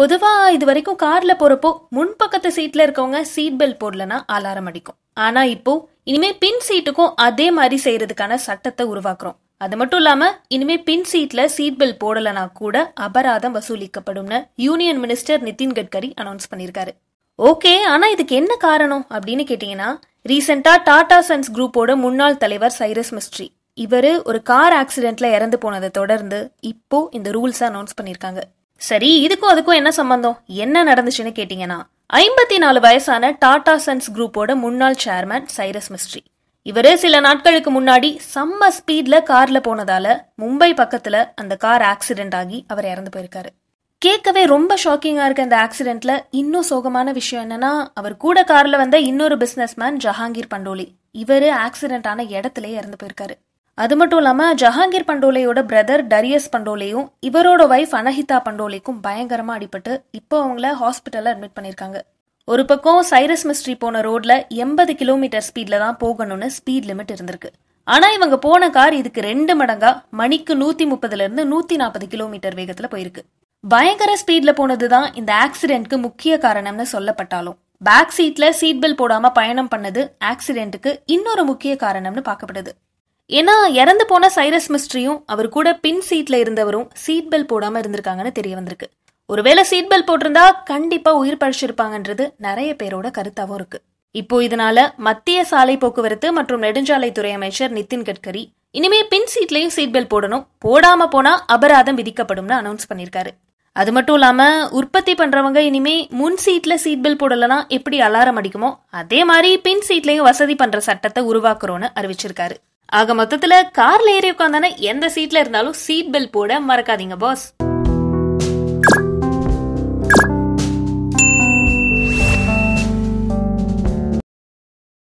பொதுவாக இது வரைக்கும் காரில் போகிறப்போ முன்பக்கத்து சீட்டில் இருக்கவங்க சீட் பெல்ட் போடலன்னா அலாரம் அடிக்கும் ஆனால் இப்போ இனிமே பின் சீட்டுக்கும் அதே மாதிரி செய்யறதுக்கான சட்டத்தை உருவாக்குறோம் அது மட்டும் இல்லாம இனிமே பின் சீட்ல சீட் பெல்ட் போடலனா கூட அபராதம் வசூலிக்கப்படும்னு union minister Nitin Gadkari announce பண்ணியிருக்காரு ஓகே ஆனா இதுக்கு என்ன காரணம் அப்படின்னு கேட்டீங்கன்னா ரீசெண்டா டாடா சன்ஸ் குரூப்போட முன்னாள் தலைவர் சைரஸ் மிஸ்ட்ரி இவர் ஒரு கார் ஆக்சிடென்ட்ல இறந்து போனதை தொடர்ந்து இப்போ இந்த ரூல்ஸ் அனௌன்ஸ் பண்ணியிருக்காங்க சரி இதுக்கும் அதுக்கும் என்ன சம்பந்தம் என்ன நடந்துச்சுன்னு கேட்டீங்கன்னா ஐம்பத்தி நாலு வயசான டாடா சன்ஸ் குரூப்போட முன்னாள் சேர்மேன் சைரஸ் மிஸ்ட்ரி இவரு சில நாட்களுக்கு முன்னாடி சம்ம ஸ்பீட்ல கார்ல போனதால மும்பை பக்கத்துல அந்த கார் ஆக்சிடென்ட் ஆகி அவர் இறந்து போயிருக்காரு கேட்கவே ரொம்ப ஷாக்கிங்கா இருக்க அந்த ஆக்சிடென்ட்ல இன்னும் சோகமான விஷயம் என்னன்னா அவர் கூட கார்ல வந்த இன்னொரு பிசினஸ் மேன் ஜஹாங்கீர் பண்டோலி இவரு ஆக்சிடென்ட் ஆன இடத்துல இறந்து போயிருக்காரு அது மட்டும் இல்லாமல் ஜஹாங்கீர் பண்டோலையோட பிரதர் டரியஸ் பண்டோலையும் இவரோட வைஃப் அனஹிதா பண்டோலைக்கும் பயங்கரமாக அடிபட்டு இப்போ அவங்கள ஹாஸ்பிட்டலில் அட்மிட் பண்ணியிருக்காங்க ஒரு பக்கம் சைரஸ் மிஸ்ட்ரி போன ரோட்ல எண்பது கிலோமீட்டர் ஸ்பீடில் தான் போகணும்னு ஸ்பீட் லிமிட் இருந்திருக்கு ஆனால் இவங்க போன கார் இதுக்கு ரெண்டு மடங்கா மணிக்கு நூற்றி முப்பதுலேருந்து நூற்றி நாற்பது கிலோமீட்டர் வேகத்தில் போயிருக்கு பயங்கர ஸ்பீடில் போனது தான் இந்த ஆக்சிடென்ட்க்கு முக்கிய காரணம்னு சொல்லப்பட்டாலும் பேக் சீட்டில் சீட் பெல்ட் போடாமல் பயணம் பண்ணது ஆக்சிடென்ட்டுக்கு இன்னொரு முக்கிய காரணம்னு பார்க்கப்படுது ஏன்னா இறந்து போன சைரஸ் மிஸ்ட்ரியும் அவர் கூட பின் சீட்ல இருந்தவரும் சீட் பெல் போடாம இருந்திருக்காங்கன்னு தெரிய வந்திருக்கு ஒருவேளை சீட் பெல் போட்டிருந்தா கண்டிப்பா உயிர் பழிச்சிருப்பாங்கன்றது நிறைய பேரோட கருத்தாவும் இருக்கு இப்போ இதனால மத்திய சாலை போக்குவரத்து மற்றும் நெடுஞ்சாலைத்துறை அமைச்சர் நிதின் கட்கரி இனிமே பின் சீட்லயும் சீட் பெல் போடணும் போடாம போனா அபராதம் விதிக்கப்படும்னு அனௌன்ஸ் பண்ணிருக்காரு அது மட்டும் இல்லாம உற்பத்தி பண்றவங்க இனிமே முன் சீட்ல சீட் பெல் போடலனா எப்படி அலாரம் அடிக்குமோ அதே மாதிரி பின் சீட்லயும் வசதி பண்ற சட்டத்தை உருவாக்குறோம்னு அறிவிச்சிருக்காரு ஆக மொத்தத்துல கார்ல ஏறி உட்காந்தானே எந்த சீட்ல இருந்தாலும் சீட் பெல்ட் போட மறக்காதீங்க பாஸ்